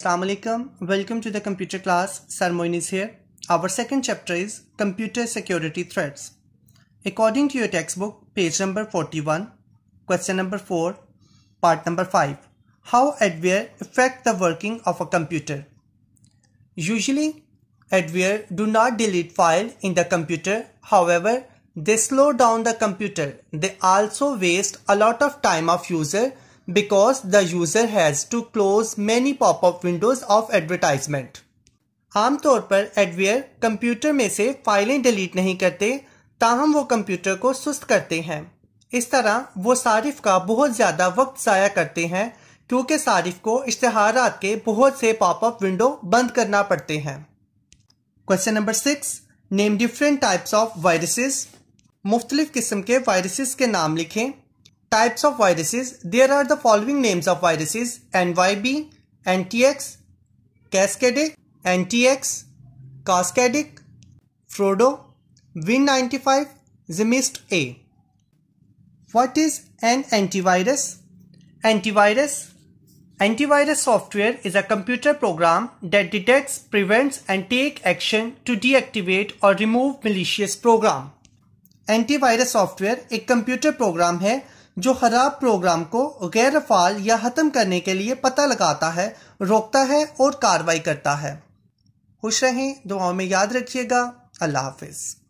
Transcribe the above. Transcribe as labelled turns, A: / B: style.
A: Assalamualaikum. Welcome to the computer class. Sarmoin is here. Our second chapter is Computer Security Threats. According to your textbook, page number 41, question number 4, part number 5. How adware affect the working of a computer? Usually, adware do not delete file in the computer. However, they slow down the computer. They also waste a lot of time of user because the user has to close many pop-up windows of advertisement. आमतौर पर adware computer में से फाइलें delete नहीं करते ताहम वो computer को सुस्त करते हैं इस तरह वो सारिफ का बहुत ज़्यादा वक्त ज़ाया करते हैं क्योंकि सारिफ को इश्तहार के बहुत से पॉपअप विंडो बंद करना पड़ते हैं question number six name different types of viruses मुख्तलिफ़ किस्म के वायरसेस के नाम लिखें Types of viruses. There are the following names of viruses. NYB, NTX, Cascadic, NTX, Cascadic, Frodo, Win95, Zemist A. What is an antivirus? Antivirus Antivirus software is a computer program that detects, prevents and take action to deactivate or remove malicious program. Antivirus software a computer program है जो खराब programme को गैर फाल या ख़त्म करने के लिए पता लगाता है रोकता है और कार्रवाई करता है खुश रहें दुआओं में याद रखिएगा अल्लाह हाफिज़